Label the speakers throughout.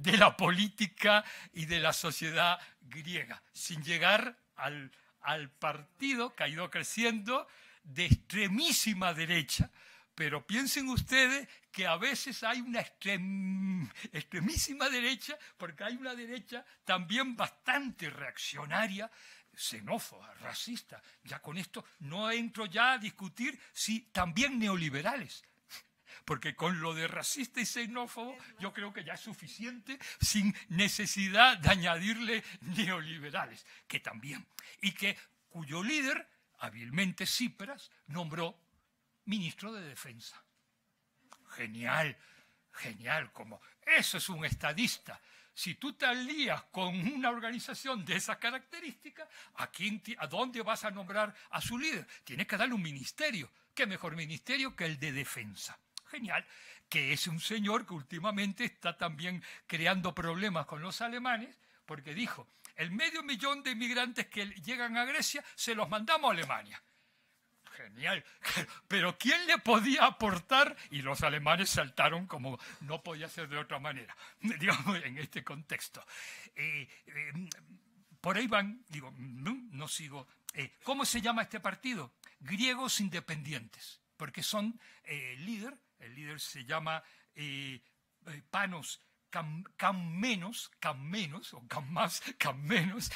Speaker 1: de la política y de la sociedad griega, sin llegar al, partido que ha ido creciendo de extremísima derecha, pero piensen ustedes que a veces hay una extremísima derecha, porque hay una derecha también bastante reaccionaria, xenófoba, racista. Ya con esto no entro ya a discutir si también neoliberales. Porque con lo de racista y xenófobo yo creo que ya es suficiente sin necesidad de añadirle neoliberales, que también, y que cuyo líder, hábilmente Cipras, nombró ministro de Defensa. Genial, genial, como eso es un estadista. Si tú te alías con una organización de esa característica ¿a, a dónde vas a nombrar a su líder? Tienes que darle un ministerio. ¿Qué mejor ministerio que el de defensa? genial, que es un señor que últimamente está también creando problemas con los alemanes, porque dijo, el medio millón de inmigrantes que llegan a Grecia se los mandamos a Alemania. Genial, pero ¿quién le podía aportar? Y los alemanes saltaron como no podía ser de otra manera, digamos, en este contexto. Eh, eh, por ahí van, digo, no, sigo. Eh, ¿Cómo se llama este partido? Griegos Independientes, porque son líderes el líder se llama eh, eh, Panos Cam, Cammenos, o Cammas, Cammenos,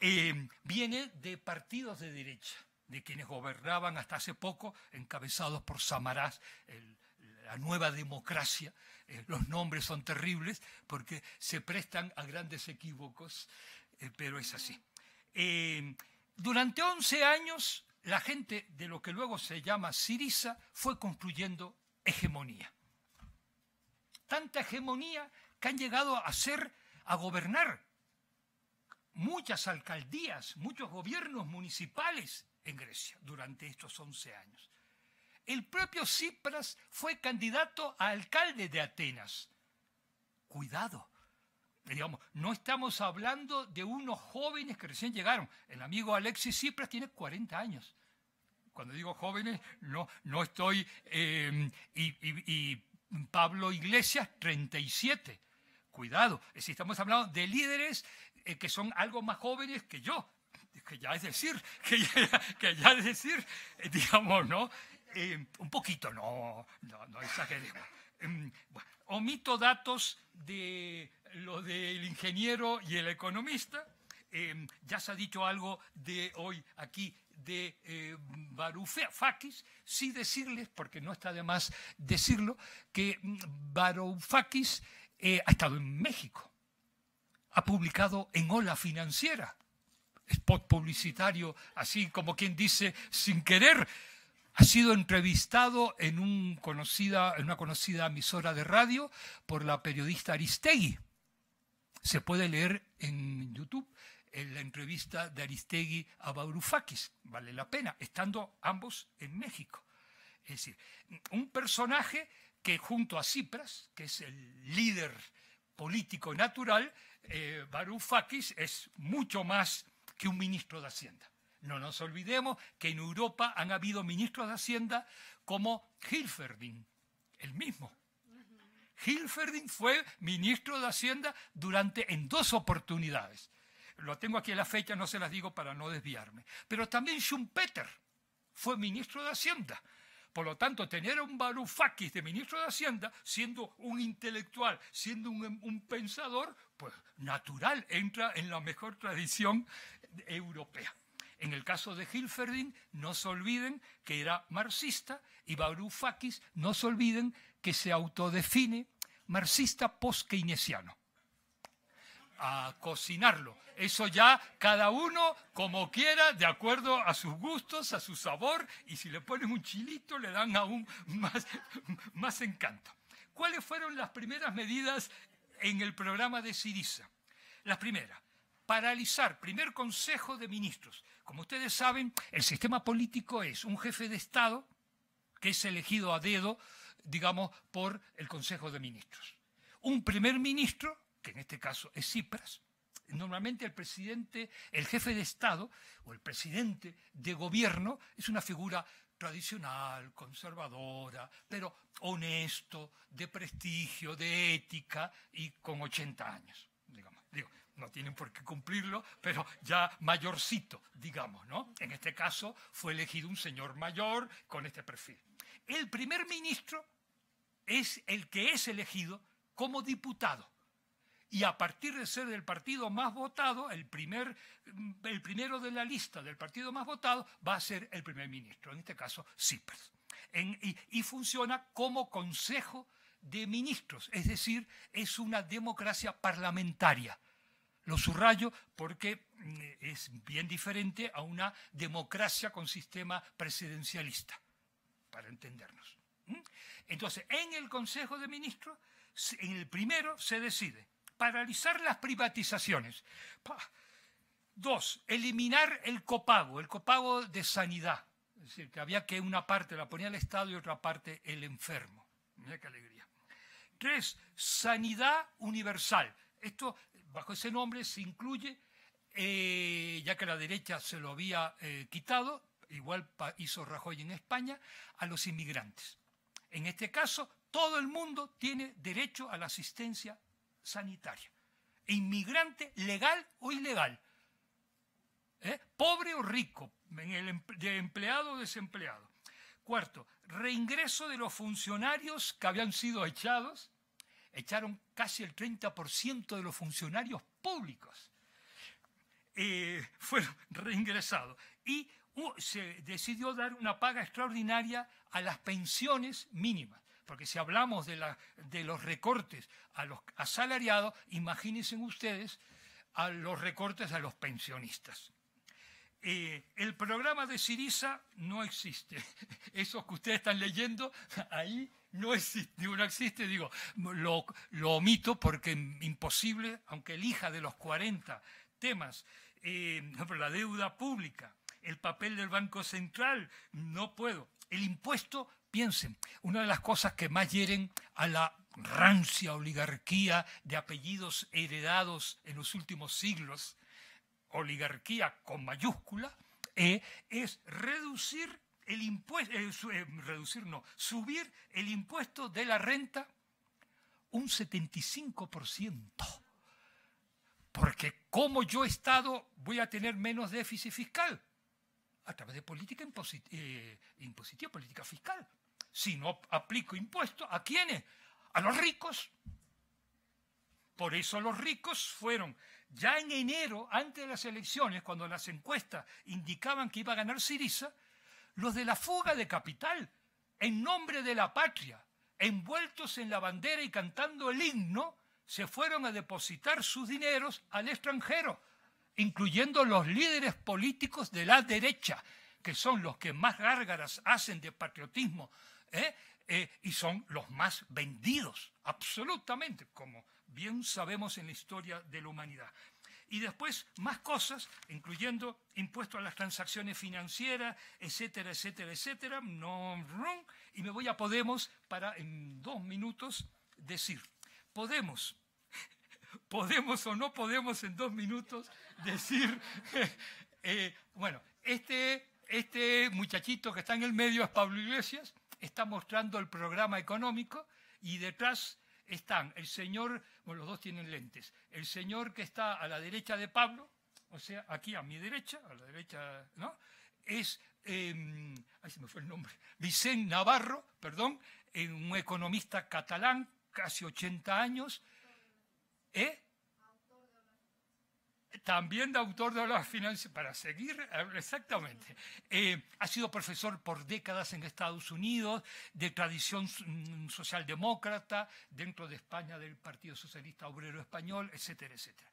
Speaker 1: eh, viene de partidos de derecha, de quienes gobernaban hasta hace poco, encabezados por Samarás, la nueva democracia. los nombres son terribles porque se prestan a grandes equívocos, pero es así. durante 11 años la gente de lo que luego se llama Siriza fue construyendo hegemonía. Tanta hegemonía que han llegado a ser, a gobernar muchas alcaldías, muchos gobiernos municipales en Grecia durante estos 11 años. El propio Cipras fue candidato a alcalde de Atenas. Cuidado, digamos, no estamos hablando de unos jóvenes que recién llegaron. El amigo Alexis Cipras tiene 40 años. Cuando digo jóvenes, no, no estoy... Em, y, Pablo Iglesias, 37. Cuidado, si estamos hablando de líderes eh, que son algo más jóvenes que yo, que ya es decir, que ya, es decir, eh, digamos, ¿no? Eh, un poquito, no, no, no exageremos. Em, bueno, omito datos de lo del ingeniero y el economista. Em, ya se ha dicho algo de hoy aquí de Varoufakis, eh, sí decirles, porque no está de más decirlo, que Varoufakis mm, eh, ha estado en México, ha publicado en Ola Financiera, spot publicitario, así como quien dice sin querer, ha sido entrevistado en, una conocida emisora de radio por la periodista Aristegui. Se puede leer en YouTube eh, la entrevista de Aristegui a Barufakis. vale la pena, estando ambos en México. Es decir, un personaje que junto a Cipras, que es el líder político natural, eh, es mucho más que un ministro de Hacienda. No nos olvidemos que en Europa han habido ministros de Hacienda como Hilferding, el mismo. Hilferding fue ministro de Hacienda durante, en dos oportunidades. Lo tengo aquí en la fecha, no se las digo para no desviarme. Pero también Schumpeter fue ministro de Hacienda. Por lo tanto, tener un Barufakis de ministro de Hacienda, siendo un intelectual, siendo un, pensador, pues natural, entra en la mejor tradición europea. En el caso de Hilferding, no se olviden que era marxista y Fakis, no se olviden que se autodefine marxista post-keynesiano. A cocinarlo. Eso ya cada uno como quiera, de acuerdo a sus gustos, a su sabor, y si le ponen un chilito le dan aún más, más encanto. ¿Cuáles fueron las primeras medidas en el programa de Siriza? Las primera, paralizar, primer consejo de ministros, como ustedes saben, el sistema político es un jefe de Estado que es elegido a dedo, digamos, por el Consejo de Ministros. Un primer ministro, que en este caso es Cipras, normalmente el presidente, el jefe de Estado o el presidente de gobierno es una figura tradicional, conservadora, pero honesto, de prestigio, de ética y con 80 años, digamos no tienen por qué cumplirlo, pero ya mayorcito, digamos, ¿no? En este caso fue elegido un señor mayor con este perfil. El primer ministro es el que es elegido como diputado. Y a partir de ser del partido más votado, el, primer, mm, el primero de la lista del partido más votado va a ser el primer ministro, en este caso Cipres. y funciona como consejo de ministros, es decir, es una democracia parlamentaria lo subrayo porque mm, es bien diferente a una democracia con sistema presidencialista, para entendernos. Entonces, en el Consejo de Ministros, en el primero se decide paralizar las privatizaciones. Dos, eliminar el copago, el copago de sanidad. Es decir, que había que una parte la ponía el Estado y otra parte el enfermo. Mira qué alegría. Tres, sanidad universal. Esto bajo ese nombre se incluye, eh, ya que la derecha se lo había eh, quitado, igual hizo Rajoy en España, a los inmigrantes. En este caso, todo el mundo tiene derecho a la asistencia sanitaria. Inmigrante legal o ilegal. ¿eh? Pobre o rico, em, de empleado o desempleado. Cuarto, reingreso de los funcionarios que habían sido echados. Echaron casi el 30% de los funcionarios públicos eh, fueron reingresados. Y uh, se decidió dar una paga extraordinaria a las pensiones mínimas. Porque si hablamos de, los recortes a los asalariados, imagínense ustedes a los recortes a los pensionistas. Eh, el programa de Siriza no existe. Eso que ustedes están leyendo ahí no existe, no existe, digo, lo, lo omito porque imposible, aunque elija de los 40 temas, eh, la deuda pública, el papel del Banco Central, no puedo. El impuesto, piensen, una de las cosas que más hieren a la rancia oligarquía de apellidos heredados en los últimos siglos, oligarquía con mayúscula, eh, es reducir el impuesto, eh, eh, reducir no, subir el impuesto de la renta un 75%. Porque como yo he Estado voy a tener menos déficit fiscal a través de política eh, impositiva, política fiscal. Si no aplico impuestos, ¿a quiénes? A los ricos. Por eso los ricos fueron, ya en enero, antes de las elecciones, cuando las encuestas indicaban que iba a ganar Siriza, los de la fuga de capital, en nombre de la patria, envueltos en la bandera y cantando el himno, se fueron a depositar sus dineros al extranjero, incluyendo los líderes políticos de la derecha, que son los que más gárgaras hacen de patriotismo ¿eh? Eh, y son los más vendidos, absolutamente, como bien sabemos en la historia de la humanidad y después más cosas, incluyendo impuesto a las transacciones financieras, etcétera, etcétera, etcétera. No, y me voy a Podemos para en dos minutos decir, Podemos, podemos o no podemos en dos minutos decir, eh, bueno, este, este muchachito que está en el medio es Pablo Iglesias, está mostrando el programa económico y detrás están el señor, bueno, los dos tienen lentes, el señor que está a la derecha de Pablo, o sea, aquí a mi derecha, a la derecha, ¿no? Es, em, ahí se me fue el nombre, Vicente Navarro, perdón, eh, un economista catalán, casi 80 años, ¿eh? también de autor de las finanzas, para seguir, eh, exactamente. Eh, ha sido profesor por décadas en Estados Unidos, de tradición mm, socialdemócrata, dentro de España del Partido Socialista Obrero Español, etcétera, etcétera.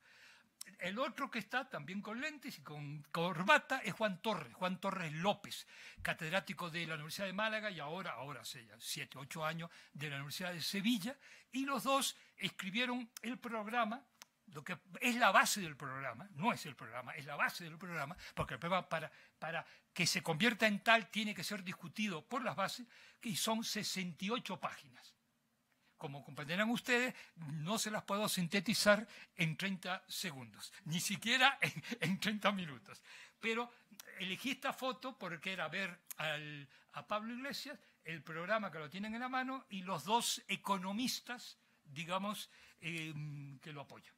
Speaker 1: El otro que está también con lentes y con corbata es Juan Torres, Juan Torres López, catedrático de la Universidad de Málaga y ahora, ahora hace ya siete, ocho años, de la Universidad de Sevilla, y los dos escribieron el programa lo que es la base del programa, no es el programa, es la base del programa, porque el para, que se convierta en tal tiene que ser discutido por las bases, y son 68 páginas. Como comprenderán ustedes, no se las puedo sintetizar en 30 segundos, ni siquiera en, 30 minutos. Pero elegí esta foto porque era ver a Pablo Iglesias, el programa que lo tienen en la mano, y los dos economistas, digamos, em, que lo apoyan.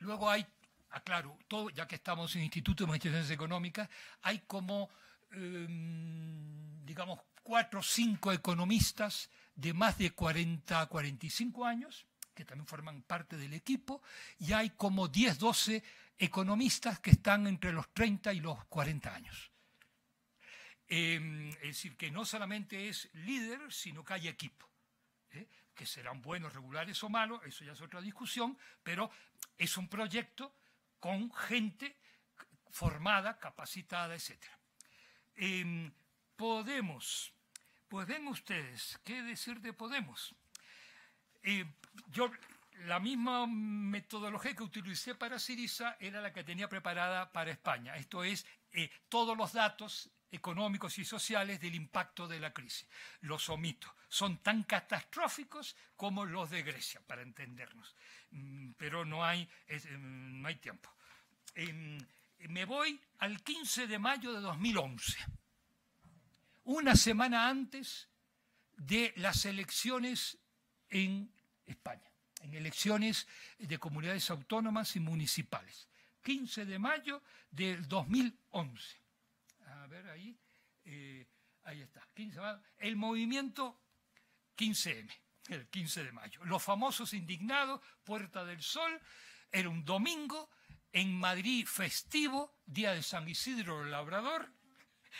Speaker 1: Luego hay, aclaro, ah, todo, ya que estamos en Instituto de Investigaciones Económicas, hay como, em, digamos, cuatro o cinco economistas de más de 40 a 45 años, que también forman parte del equipo, y hay como 10, 12 economistas que están entre los 30 y los 40 años. Em, es decir, que no solamente es líder, sino que hay equipo. ¿eh? Que serán buenos, regulares o malos, eso ya es otra discusión, pero es un proyecto con gente formada, capacitada, etc. Em, Podemos, pues ven ustedes, ¿qué decir de Podemos? Eh, yo, la misma metodología que utilicé para Siriza era la que tenía preparada para España. Esto es, eh, todos los datos económicos y sociales del impacto de la crisis. Los omito. Son tan catastróficos como los de Grecia, para entendernos. Mm, pero no hay, em, no hay tiempo. Em, me voy al 15 de mayo de 2011, una semana antes de las elecciones en España, en elecciones de comunidades autónomas y municipales. 15 de mayo del 2011 a ver ahí, eh, ahí está, el movimiento 15M, el 15 de mayo. Los famosos indignados, Puerta del Sol, era un domingo, en Madrid festivo, día de San Isidro Labrador,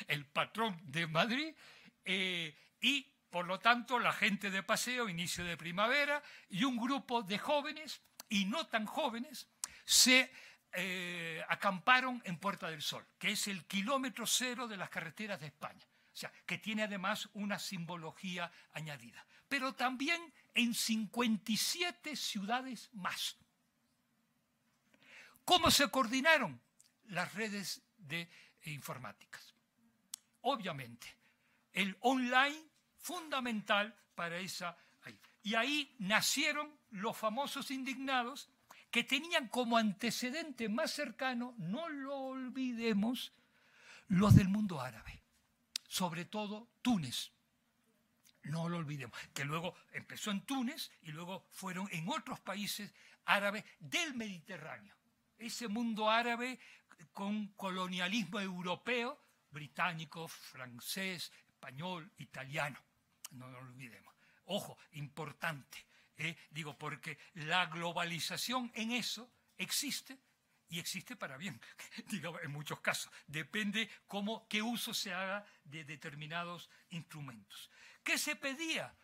Speaker 1: el patrón de Madrid, eh, y por lo tanto la gente de paseo, inicio de primavera, y un grupo de jóvenes y no tan jóvenes se eh, acamparon en Puerta del Sol, que es el kilómetro cero de las carreteras de España. O sea, que tiene además una simbología añadida. Pero también en 57 ciudades más. ¿Cómo se coordinaron las redes de informáticas? Obviamente, el online fundamental para esa... Y ahí nacieron los famosos indignados que tenían como antecedente más cercano, no lo olvidemos, los del mundo árabe, sobre todo Túnez. No lo olvidemos, que luego empezó en Túnez y luego fueron en otros países árabes del Mediterráneo. Ese mundo árabe con colonialismo europeo, británico, francés, español, italiano. No lo olvidemos. Ojo, importante. Eh, digo, porque la globalización en eso existe y existe para bien, digamos, en muchos casos. Depende cómo, qué uso se haga de determinados instrumentos. ¿Qué se pedía?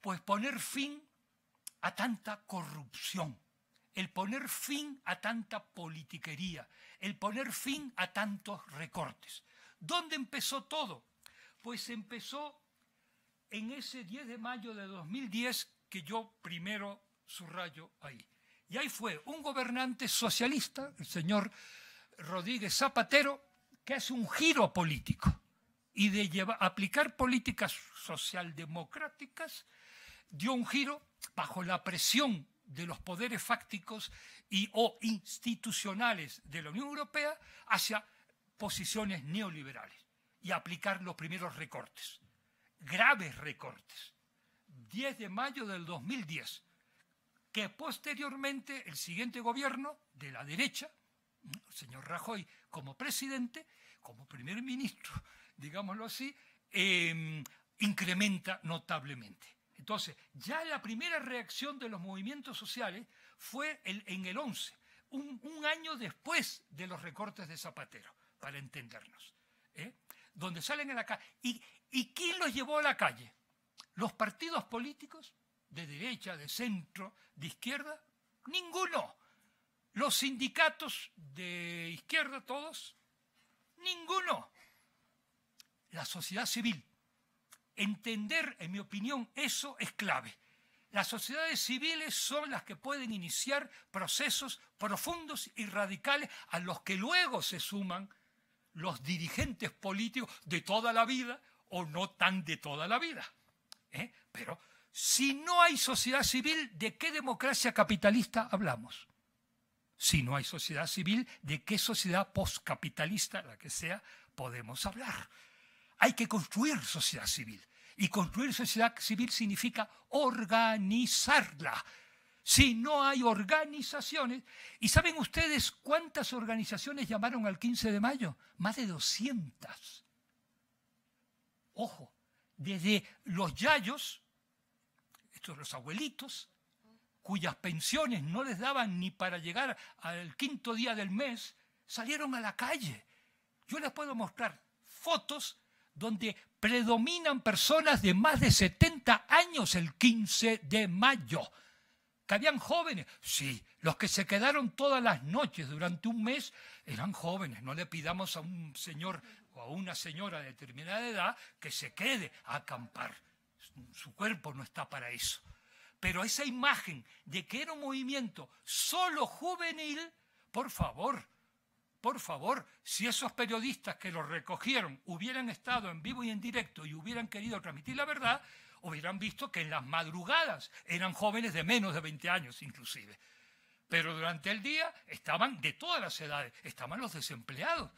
Speaker 1: Pues poner fin a tanta corrupción, el poner fin a tanta politiquería, el poner fin a tantos recortes. ¿Dónde empezó todo? Pues empezó en ese 10 de mayo de 2010 que yo primero subrayo ahí. Y ahí fue un gobernante socialista, el señor Rodríguez Zapatero, que hace un giro político y de llevar, aplicar políticas socialdemocráticas dio un giro bajo la presión de los poderes fácticos y o institucionales de la Unión Europea hacia posiciones neoliberales y aplicar los primeros recortes, graves recortes. 10 de mayo del 2010, que posteriormente el siguiente gobierno de la derecha, el señor Rajoy como presidente, como primer ministro, digámoslo así, em, incrementa notablemente. Entonces, ya la primera reacción de los movimientos sociales fue el, en el 11, un, año después de los recortes de Zapatero, para entendernos, ¿eh? donde salen a la calle. ¿Y quién los llevó a la calle? Los partidos políticos, de derecha, de centro, de izquierda, ninguno. Los sindicatos de izquierda, todos, ninguno. La sociedad civil. Entender, en mi opinión, eso es clave. Las sociedades civiles son las que pueden iniciar procesos profundos y radicales a los que luego se suman los dirigentes políticos de toda la vida o no tan de toda la vida. ¿Eh? Pero si no hay sociedad civil, ¿de qué democracia capitalista hablamos? Si no hay sociedad civil, ¿de qué sociedad postcapitalista, la que sea, podemos hablar? Hay que construir sociedad civil. Y construir sociedad civil significa organizarla. Si no hay organizaciones, ¿y saben ustedes cuántas organizaciones llamaron al 15 de mayo? Más de 200. Ojo, desde los yayos, estos los abuelitos, cuyas pensiones no les daban ni para llegar al quinto día del mes, salieron a la calle. Yo les puedo mostrar fotos donde predominan personas de más de 70 años el 15 de mayo. Que habían jóvenes? Sí, los que se quedaron todas las noches durante un mes eran jóvenes. No le pidamos a un señor o a una señora de determinada edad que se quede a acampar. Su cuerpo no está para eso. Pero esa imagen de que era un movimiento solo juvenil, por favor, por favor, si esos periodistas que lo recogieron hubieran estado en vivo y en directo y hubieran querido transmitir la verdad, hubieran visto que en las madrugadas eran jóvenes de menos de 20 años inclusive. Pero durante el día estaban de todas las edades, estaban los desempleados,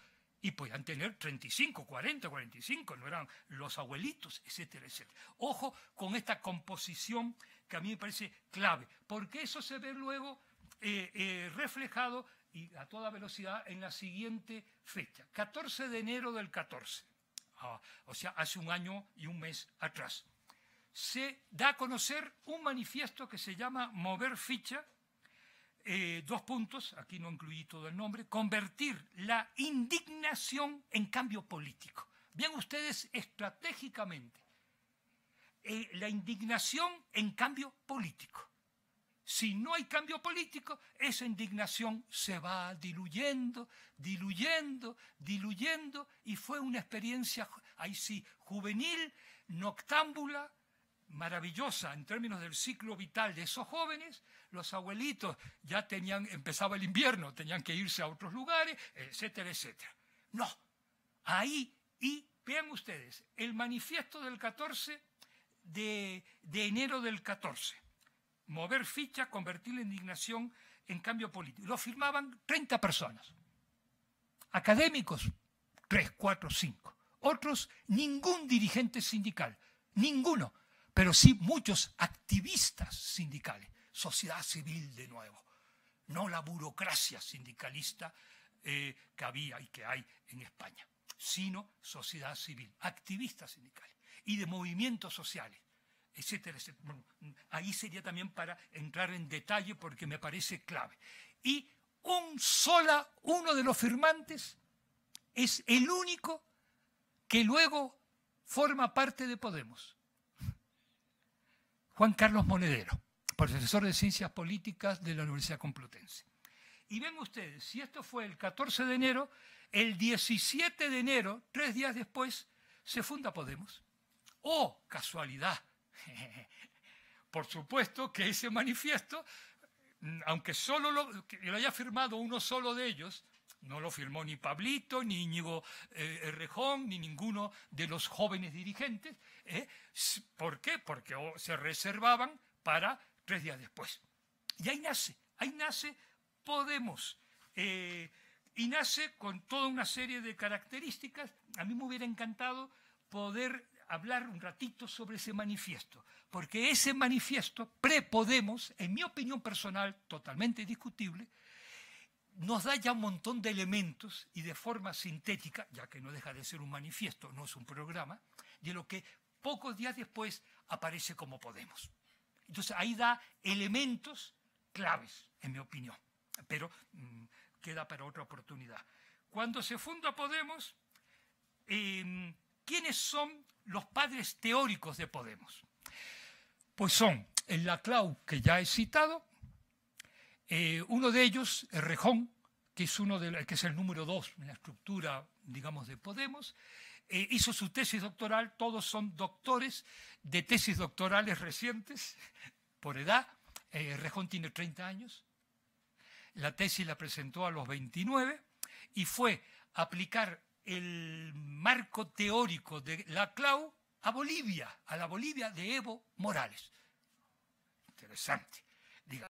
Speaker 1: y podían tener 35, 40, 45, no eran los abuelitos, etcétera, etcétera. Ojo con esta composición que a mí me parece clave, porque eso se ve luego eh, eh, reflejado y a toda velocidad en la siguiente fecha, 14 de enero del 14, ah, o sea, hace un año y un mes atrás. Se da a conocer un manifiesto que se llama Mover Ficha, eh, dos puntos, aquí no incluí todo el nombre, convertir la indignación en cambio político. Vean ustedes estratégicamente eh, la indignación en cambio político. Si no hay cambio político, esa indignación se va diluyendo, diluyendo, diluyendo, y fue una experiencia, ahí sí, juvenil, noctámbula, maravillosa en términos del ciclo vital de esos jóvenes, los abuelitos ya tenían, empezaba el invierno, tenían que irse a otros lugares, etcétera, etcétera. No, ahí, y vean ustedes, el manifiesto del 14 de, de enero del 14, mover ficha, convertir la indignación en cambio político. Lo firmaban 30 personas, académicos, 3, 4, 5, otros, ningún dirigente sindical, ninguno pero sí muchos activistas sindicales, sociedad civil de nuevo, no la burocracia sindicalista eh, que había y que hay en España, sino sociedad civil, activistas sindicales y de movimientos sociales, etcétera, etcétera. ahí sería también para entrar en detalle porque me parece clave. Y un sola, uno de los firmantes es el único que luego forma parte de Podemos Juan Carlos Monedero, profesor de Ciencias Políticas de la Universidad Complutense. Y ven ustedes, si esto fue el 14 de enero, el 17 de enero, tres días después, se funda Podemos. ¡Oh, casualidad! Por supuesto que ese manifiesto, mm, aunque solo lo, lo haya firmado uno solo de ellos, no lo firmó ni Pablito, ni Íñigo eh, Rejón, ni ninguno de los jóvenes dirigentes. ¿eh? ¿Por qué? Porque oh, se reservaban para tres días después. Y ahí nace, ahí nace Podemos. Eh, y nace con toda una serie de características. A mí me hubiera encantado poder hablar un ratito sobre ese manifiesto, porque ese manifiesto pre-Podemos, en mi opinión personal, totalmente discutible, nos da ya un montón de elementos y de forma sintética, ya que no deja de ser un manifiesto, no es un programa, de lo que pocos días después aparece como Podemos. Entonces ahí da elementos claves, en mi opinión, pero mm, queda para otra oportunidad. Cuando se funda Podemos, em, ¿quiénes son los padres teóricos de Podemos? Pues son el Laclau, que ya he citado, eh, uno de ellos, Rejón, que es, uno de, que es el número dos en la estructura, digamos, de Podemos, eh, hizo su tesis doctoral, todos son doctores de tesis doctorales recientes, por edad. Eh, Rejón tiene 30 años. La tesis la presentó a los 29 y fue aplicar el marco teórico de la CLAU a Bolivia, a la Bolivia de Evo Morales. Interesante.